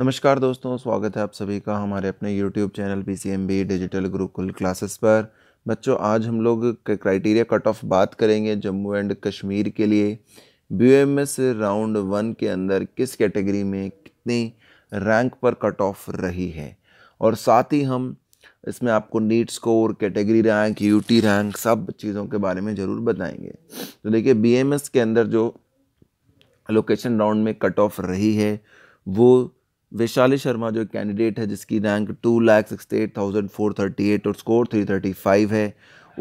नमस्कार दोस्तों स्वागत है आप सभी का हमारे अपने YouTube channel P C M B digital Gurukul classes पर बच्चों आज हम लोग क्राइटेरिया कट ऑफ बात करेंगे जम्मू एंड कश्मीर के लिए B M S round one के अंदर किस कैटेगरी में कितनी रैंक पर कट ऑफ रही है और साथ ही हम इसमें आपको NEET score category rank U T rank सब चीज़ों के बारे में ज़रूर बताएंगे तो देखिए बी एम एस के अंदर जो लोकेशन राउंड में कट ऑफ रही है वो वैशाली शर्मा जो कैंडिडेट है जिसकी rank two lakh sixty eight thousand four thirty eight और स्कोर थ्री थर्टी फाइव है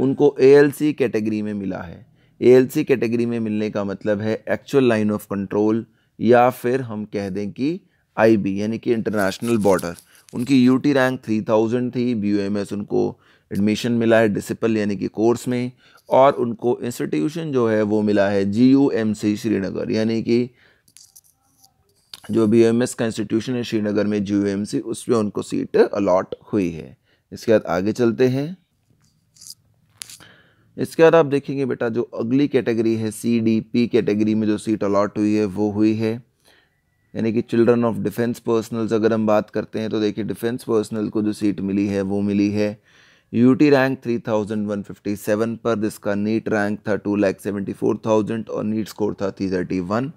उनको ए एल सी कैटेगरी में मिला है ए एल सी कैटेगरी में मिलने का मतलब है एक्चुअल लाइन ऑफ कंट्रोल या फिर हम कह दें कि आई बी यानी कि इंटरनेशनल बॉर्डर उनकी U T rank three thousand थी बी यू एम एस उनको एडमिशन मिला है डिसिपल यानी कि कोर्स में और उनको इंस्टीट्यूशन जो है वो मिला है G U M C Srinagar यानी कि जो बी एम एस का इंस्टीट्यूशन है श्रीनगर में जी एम सी उसमें उनको सीट अलॉट हुई है इसके बाद आगे चलते हैं इसके बाद आप देखेंगे बेटा जो अगली कैटेगरी है सी डी पी कैटेगरी में जो सीट अलॉट हुई है वो हुई है यानी कि चिल्ड्रन ऑफ डिफेंस पर्सनल्स अगर हम बात करते हैं तो देखिए डिफेंस पर्सनल को जो सीट मिली है वो मिली है यूटी रैंक 3157 पर जिसका नीट रैंक था two lakh seventy four thousand और नीट स्कोर था three thirty one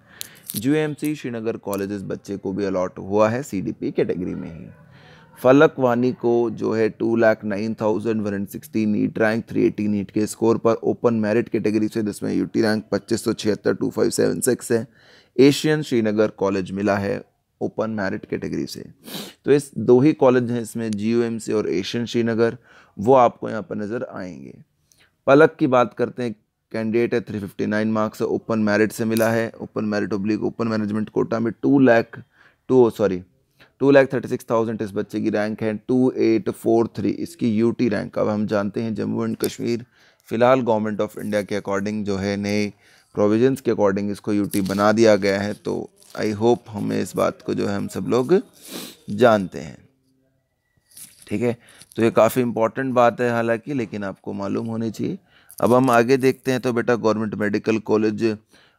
C Srinagar college बच्चे को भी अलॉट हुआ है सीडीपी कैटेगरी में ही फलक वानी को जो है two lakh nine thousand one hundred sixty NEET rank three eighty NEET के स्कोर पर ओपन मेरिट कैटेगरी से जिसमें यूटी रैंक पच्चीस सौ छिहत्तर टू फाइव सेवन सिक्स है एशियन श्रीनगर कॉलेज मिला है ओपन मेरिट कैटेगरी से तो इस दो ही कॉलेज हैं इसमें जी और एशियन श्रीनगर वो आपको यहाँ पर नज़र आएंगे पलक की बात करते हैं कैंडिडेट है 359 मार्क्स ओपन मेरिट से मिला है open merit oblique open management quota में two lakh two sorry two lakh thirty six thousand इस बच्चे की रैंक है टू एट फोर थ्री इसकी यूटी रैंक अब हम जानते हैं जम्मू एंड कश्मीर फ़िलहाल गवर्नमेंट ऑफ इंडिया के अकॉर्डिंग जो है नए प्रोविजंस के अकॉर्डिंग इसको यूटी बना दिया गया है तो आई होप हमें इस बात को जो है हम सब लोग जानते हैं ठीक है तो ये काफ़ी इंपॉर्टेंट बात है हालांकि लेकिन आपको मालूम होनी चाहिए अब हम आगे देखते हैं तो बेटा गवर्नमेंट मेडिकल कॉलेज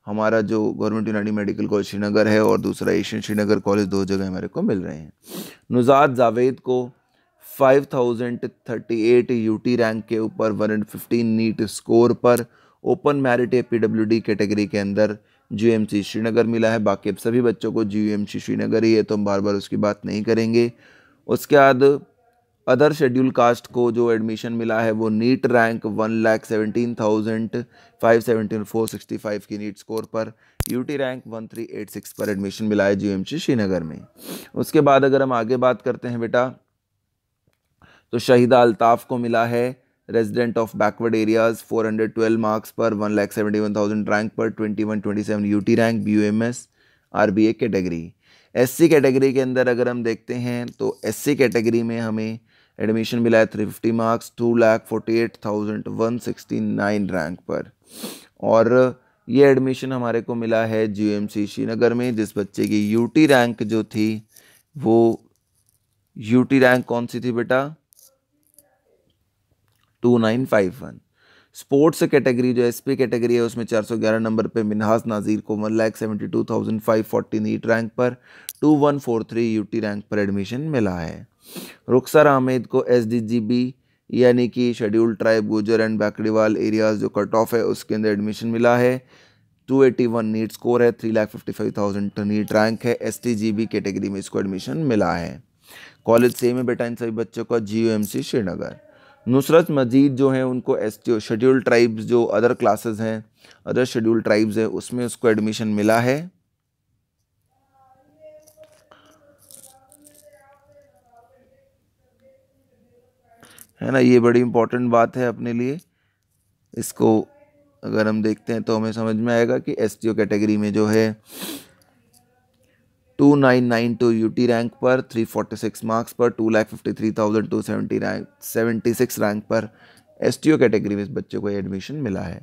हमारा जो गवर्नमेंट यूनानी मेडिकल कॉलेज श्रीनगर है और दूसरा एशियन श्रीनगर कॉलेज दो जगह हमारे को मिल रहे हैं नुजात जावेद को 5038 यूटी रैंक के ऊपर 115 नीट स्कोर पर open merit A P category के अंदर जी श्रीनगर मिला है बाकी अब सभी बच्चों को जी श्रीनगर ही है तो हम बार बार उसकी बात नहीं करेंगे उसके बाद अदर शेड्यूल कास्ट को जो एडमिशन मिला है वो NEET rank one lakh seventeen thousand five seventeen four sixty five की नीट स्कोर पर UT rank one three eight six पर एडमिशन मिला है जी श्रीनगर में उसके बाद अगर हम आगे बात करते हैं बेटा तो शहीदा अल्ताफ़ को मिला है resident of backward areas 412 marks पर one lakh seventy one thousand rank पर twenty one twenty seven U T rank B U M S R B A category S C category के अंदर अगर हम देखते हैं तो एस सी कैटेगरी में हमें एडमिशन मिला है three fifty marks two lakh forty eight thousand one sixty nine rank पर और ये एडमिशन हमारे को मिला है जीएमसी श्रीनगर में जिस बच्चे की यूटी रैंक जो थी वो यूटी रैंक कौन सी थी बेटा two nine five one sports category जो एसपी कैटेगरी है उसमें 411 नंबर पे मिनहाज नाजीर को one lakh seventy two thousand five forty NEET rank पर two one four three UT rank पर एडमिशन मिला है रुखसर आमेद को एस यानी कि schedule tribe Gujjar and Bakarwal areas जो कट ऑफ है उसके अंदर एडमिशन मिला है 281 नीट स्कोर है three lakh fifty five thousand NEET rank है एस कैटेगरी में इसको एडमिशन मिला है कॉलेज सेम है बेटा इन सभी बच्चों का जी श्रीनगर नुसरत मजीद जो है उनको S T O schedule tribes जो अदर क्लासेस हैं अदर शेड्यूल ट्राइब्स हैं उसमें उसको एडमिशन मिला है है ना ये बड़ी इंपॉर्टेंट बात है अपने लिए इसको अगर हम देखते हैं तो हमें समझ में आएगा कि एस कैटेगरी में जो है two nine nine two U T rank पर थ्री फोर्टी सिक्स मार्क्स पर two lakh fifty three thousand two seventy rank seventy six rank पर एस कैटेगरी में इस बच्चे को एडमिशन मिला है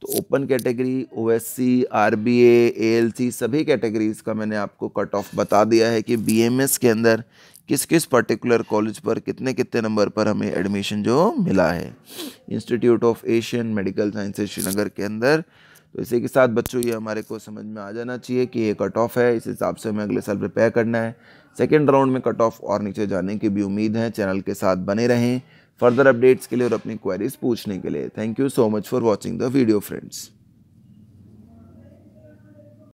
तो open category O S C R B L C सभी कैटेगरीज का मैंने आपको कट ऑफ बता दिया है कि बी एम एस के अंदर किस किस पर्टिकुलर कॉलेज पर कितने कितने नंबर पर हमें एडमिशन जो मिला है institute of Asian medical sciences Srinagar के अंदर तो इसी के साथ बच्चों ये हमारे को समझ में आ जाना चाहिए कि ये कट ऑफ है इस हिसाब से हमें अगले साल प्रिपेयर करना है सेकेंड राउंड में कट ऑफ और नीचे जाने की भी उम्मीद है चैनल के साथ बने रहें फर्दर अपडेट्स के लिए और अपनी क्वेरीज पूछने के लिए thank you so much for watching the video friends